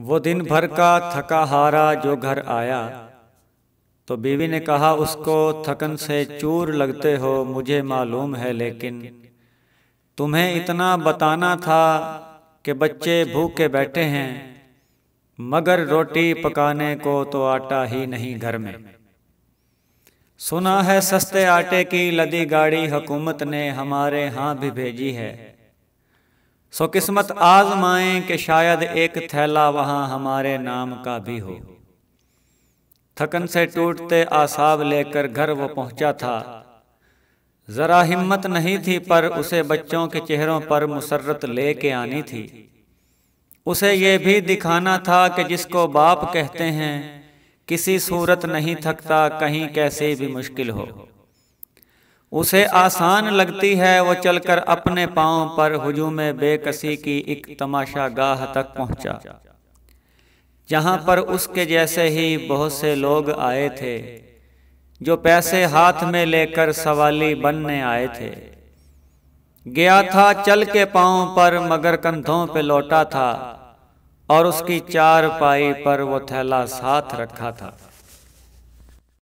वो दिन भर का थका हारा जो घर आया तो बीवी ने कहा उसको थकन से चूर लगते हो मुझे मालूम है लेकिन तुम्हें इतना बताना था कि बच्चे भूखे बैठे हैं मगर रोटी पकाने को तो, तो आटा ही नहीं घर में सुना है सस्ते आटे की लदी गाड़ी हुकूमत ने हमारे यहाँ भी भेजी है सो किस्मत आजमाए कि शायद एक थैला वहाँ हमारे नाम का भी हो थकन से टूटते आसाब लेकर घर वो पहुँचा था ज़रा हिम्मत नहीं थी पर उसे बच्चों के चेहरों पर मुसरत लेके आनी थी उसे ये भी दिखाना था कि जिसको बाप कहते हैं किसी सूरत नहीं थकता कहीं कैसे भी मुश्किल हो उसे आसान लगती है वो चलकर अपने पाँव पर हजूम बेकसी की एक तमाशा गाह तक पहुंचा जहां पर उसके जैसे ही बहुत से लोग आए थे जो पैसे हाथ में लेकर सवाली बनने आए थे गया था चल के पाँव पर मगर कंधों पे लौटा था और उसकी चार पाई पर वो थैला साथ रखा था